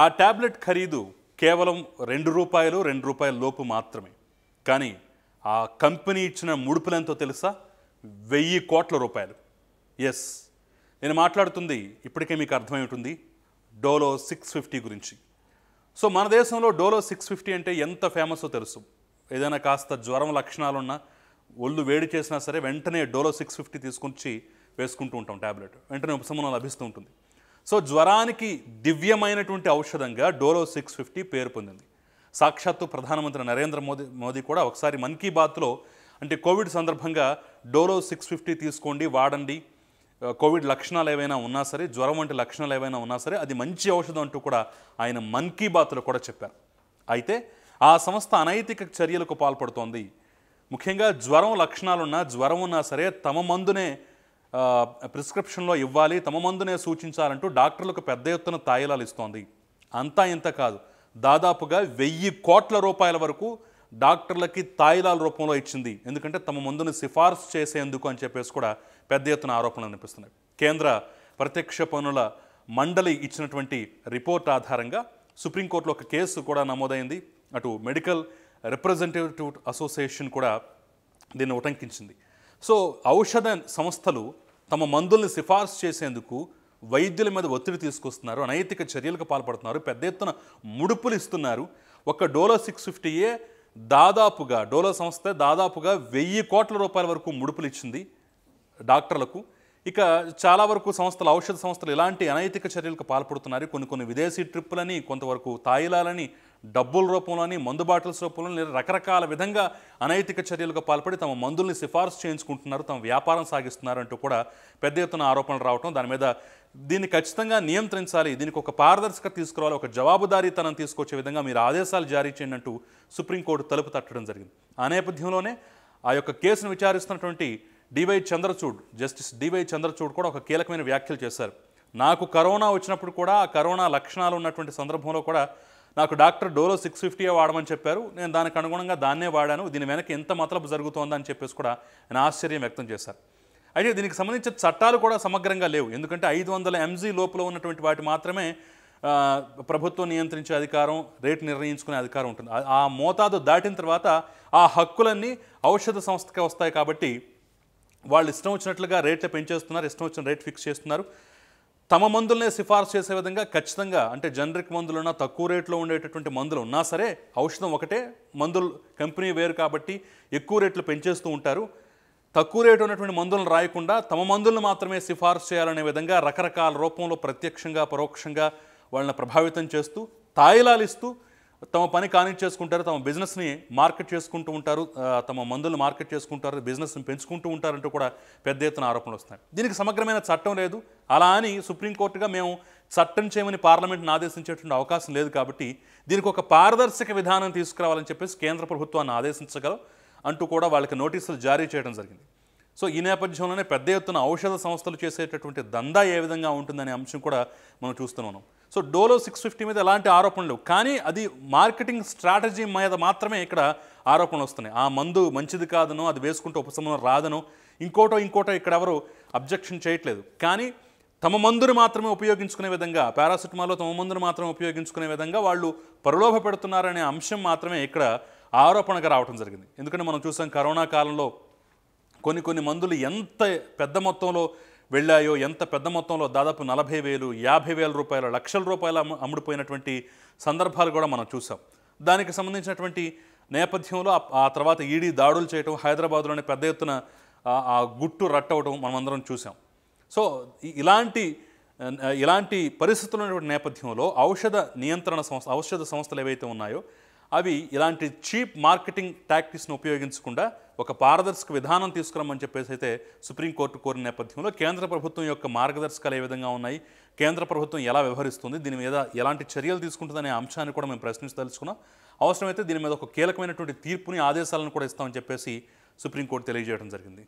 ఆ ట్యాబ్లెట్ ఖరీదు కేవలం రెండు రూపాయలు రెండు రూపాయల లోపు మాత్రమే కానీ ఆ కంపెనీ ఇచ్చిన ముడుపులెంతో తెలుసా వెయ్యి కోట్ల రూపాయలు ఎస్ నేను మాట్లాడుతుంది ఇప్పటికే మీకు అర్థమైంటుంది డోలో సిక్స్ ఫిఫ్టీ గురించి సో మన దేశంలో డోలో సిక్స్ ఫిఫ్టీ అంటే ఎంత ఫేమస్ో తెలుసు ఏదైనా కాస్త జ్వరం లక్షణాలున్నా ఒళ్ళు వేడి చేసినా సరే వెంటనే డోలో సిక్స్ ఫిఫ్టీ తీసుకొచ్చి వేసుకుంటూ ఉంటాం ట్యాబ్లెట్ వెంటనే ఉపశమనం లభిస్తూ ఉంటుంది సో జ్వరానికి దివ్యమైనటువంటి ఔషధంగా డోలో సిక్స్ ఫిఫ్టీ పేరు పొందింది సాక్షాత్తు ప్రధానమంత్రి నరేంద్ర మోదీ మోదీ కూడా ఒకసారి మన్ కీ బాత్లో అంటే కోవిడ్ సందర్భంగా డోలో సిక్స్ ఫిఫ్టీ తీసుకోండి వాడండి కోవిడ్ లక్షణాలు ఏవైనా ఉన్నా సరే జ్వరం వంటి లక్షణాలు ఏవైనా ఉన్నా సరే అది మంచి ఔషధం అంటూ కూడా ఆయన మన్ కీ బాత్లో కూడా చెప్పారు అయితే ఆ సంస్థ అనైతిక చర్యలకు పాల్పడుతోంది ముఖ్యంగా జ్వరం లక్షణాలున్నా జ్వరం ఉన్నా సరే తమ మందునే ప్రిస్క్రిప్షన్లో ఇవ్వాలి తమ మందునే సూచించాలంటూ డాక్టర్లకు పెద్ద ఎత్తున తాయిలాలు ఇస్తోంది అంతా ఇంత కాదు దాదాపుగా వెయ్యి కోట్ల రూపాయల వరకు డాక్టర్లకి తాయిలాల రూపంలో ఇచ్చింది ఎందుకంటే తమ మందును సిఫార్సు చేసేందుకు అని చెప్పేసి కూడా పెద్ద ఎత్తున ఆరోపణలు అనిపిస్తున్నాయి కేంద్ర ప్రత్యక్ష పనుల మండలి ఇచ్చినటువంటి రిపోర్ట్ ఆధారంగా సుప్రీంకోర్టులో ఒక కేసు కూడా నమోదైంది అటు మెడికల్ రిప్రజెంటేటివ్ అసోసియేషన్ కూడా దీన్ని ఉటంకించింది సో ఔషధ సంస్థలు తమ మందుల్ని సిఫార్సు చేసేందుకు వైద్యుల మీద ఒత్తిడి తీసుకొస్తున్నారు అనైతిక చర్యలకు పాల్పడుతున్నారు పెద్ద ఎత్తున ముడుపులు ఇస్తున్నారు ఒక డోలో సిక్స్ ఫిఫ్టీయే దాదాపుగా డోలో సంస్థ దాదాపుగా వెయ్యి కోట్ల రూపాయల వరకు ముడుపులు ఇచ్చింది డాక్టర్లకు ఇక చాలా వరకు సంస్థలు ఔషధ సంస్థలు ఇలాంటి అనైతిక చర్యలకు పాల్పడుతున్నారు కొన్ని కొన్ని విదేశీ ట్రిప్పులని కొంతవరకు తాయిలాలని డబ్బుల రూపంలోని మందు బాటిల్స్ రూపంలో రకరకాల విధంగా అనైతిక చర్యలకు పాల్పడి తమ మందుల్ని సిఫార్సు చేయించుకుంటున్నారు తమ వ్యాపారం సాగిస్తున్నారు అంటూ కూడా పెద్ద ఎత్తున ఆరోపణలు రావడం దాని మీద దీన్ని ఖచ్చితంగా నియంత్రించాలి దీనికి ఒక పారదర్శకత తీసుకురావాలి ఒక జవాబుదారీతనం తీసుకొచ్చే విధంగా మీరు ఆదేశాలు జారీ చేయండి అంటూ నేపథ్యంలో తలుపు తట్టడం జరిగింది ఆ నేపథ్యంలోనే ఆ యొక్క కేసును విచారిస్తున్నటువంటి D Y Chandrachud justice D Y Chandrachud కూడా ఒక కీలకమైన వ్యాఖ్యలు చేశారు నాకు కరోనా వచ్చినప్పుడు కూడా ఆ కరోనా లక్షణాలు ఉన్నటువంటి సందర్భంలో కూడా నాకు డాక్టర్ డోలో సిక్స్ ఫిఫ్టీయే వాడమని చెప్పారు నేను దానికి అనుగుణంగా దాన్నే వాడాను దీని వెనక ఎంత మతలబు జరుగుతోందని చెప్పేసి కూడా ఆయన ఆశ్చర్యం వ్యక్తం చేశారు అయితే దీనికి సంబంధించిన చట్టాలు కూడా సమగ్రంగా లేవు ఎందుకంటే ఐదు వందల ఎంజీ లోపల ఉన్నటువంటి వాటి మాత్రమే ప్రభుత్వం నియంత్రించే అధికారం రేటు నిర్ణయించుకునే అధికారం ఉంటుంది ఆ మోతాదు దాటిన తర్వాత ఆ హక్కులన్నీ ఔషధ సంస్థకే వస్తాయి కాబట్టి వాళ్ళు ఇష్టం వచ్చినట్లుగా రేట్లు పెంచేస్తున్నారు ఇష్టం వచ్చిన రేట్ ఫిక్స్ చేస్తున్నారు తమ మందులనే సిఫార్సు చేసే విధంగా ఖచ్చితంగా అంటే జనరిక్ మందులున్నా తక్కువ రేట్లో ఉండేటటువంటి మందులు ఉన్నా సరే ఔషధం ఒకటే మందులు కంపెనీ వేరు కాబట్టి ఎక్కువ రేట్లు పెంచేస్తూ ఉంటారు తక్కువ రేటు ఉన్నటువంటి మందులను రాయకుండా తమ మందులను మాత్రమే సిఫార్సు చేయాలనే విధంగా రకరకాల రూపంలో ప్రత్యక్షంగా పరోక్షంగా వాళ్ళని ప్రభావితం చేస్తూ తాయిలాలిస్తూ తమ పని చేసుకుంటారు తమ బిజినెస్ని మార్కెట్ చేసుకుంటూ ఉంటారు తమ మందులు మార్కెట్ చేసుకుంటారు బిజినెస్ని పెంచుకుంటూ ఉంటారంటూ కూడా పెద్ద ఎత్తున ఆరోపణలు వస్తున్నాయి దీనికి సమగ్రమైన చట్టం లేదు అలా అని సుప్రీంకోర్టుగా మేము చట్టం చేయమని పార్లమెంట్ని ఆదేశించేటువంటి అవకాశం లేదు కాబట్టి దీనికి ఒక పారదర్శక విధానం తీసుకురావాలని చెప్పేసి కేంద్ర ప్రభుత్వాన్ని ఆదేశించగలం అంటూ కూడా వాళ్ళకి నోటీసులు జారీ చేయడం జరిగింది సో ఈ నేపథ్యంలోనే పెద్ద ఎత్తున ఔషధ సంస్థలు చేసేటటువంటి దందా ఏ విధంగా ఉంటుందనే అంశం కూడా మనం చూస్తున్నాం సో డోలో సిక్స్ ఫిఫ్టీ మీద ఎలాంటి ఆరోపణలు కానీ అది మార్కెటింగ్ స్ట్రాటజీ మీద మాత్రమే ఇక్కడ ఆరోపణలు వస్తున్నాయి ఆ మందు మంచిది కాదనో అది వేసుకుంటే ఉపశమనం రాదనో ఇంకోటో ఇంకోటో ఇక్కడ ఎవరు అబ్జెక్షన్ చేయట్లేదు కానీ తమ మందును మాత్రమే ఉపయోగించుకునే విధంగా పారాసిటమాల్లో తమ మందును మాత్రమే ఉపయోగించుకునే విధంగా వాళ్ళు పరిలోభ పెడుతున్నారనే అంశం మాత్రమే ఇక్కడ ఆరోపణగా రావడం జరిగింది ఎందుకంటే మనం చూసాం కరోనా కాలంలో కొన్ని కొన్ని మందులు ఎంత పెద్ద మొత్తంలో వెళ్ళాయో ఎంత పెద్ద మొత్తంలో దాదాపు నలభై వేలు యాభై వేల రూపాయల లక్షల రూపాయల అమ్ముడుపోయినటువంటి సందర్భాలు కూడా మనం చూసాం దానికి సంబంధించినటువంటి నేపథ్యంలో ఆ తర్వాత ఈడీ దాడులు చేయటం హైదరాబాద్లోని పెద్ద ఎత్తున ఆ గుట్టు రట్టవడం మనమందరం చూసాం సో ఇలాంటి ఇలాంటి పరిస్థితులు ఉన్నటువంటి నేపథ్యంలో ఔషధ నియంత్రణ సంస్థ ఔషధ సంస్థలు ఏవైతే ఉన్నాయో అవి ఇలాంటి చీప్ మార్కెటింగ్ టాక్టిక్స్ను ఉపయోగించకుండా ఒక పారదర్శక విధానం తీసుకురమ్మని చెప్పేసి అయితే సుప్రీంకోర్టు కోరిన నేపథ్యంలో కేంద్ర ప్రభుత్వం యొక్క మార్గదర్శకాలు ఏ విధంగా ఉన్నాయి కేంద్ర ప్రభుత్వం ఎలా వ్యవహరిస్తుంది దీని మీద ఎలాంటి చర్యలు తీసుకుంటుందనే అంశాన్ని కూడా మేము ప్రశ్నించదలుచుకున్నాం అవసరమైతే దీని మీద ఒక కీలకమైనటువంటి తీర్పుని ఆదేశాలను కూడా ఇస్తామని చెప్పేసి సుప్రీంకోర్టు తెలియజేయడం జరిగింది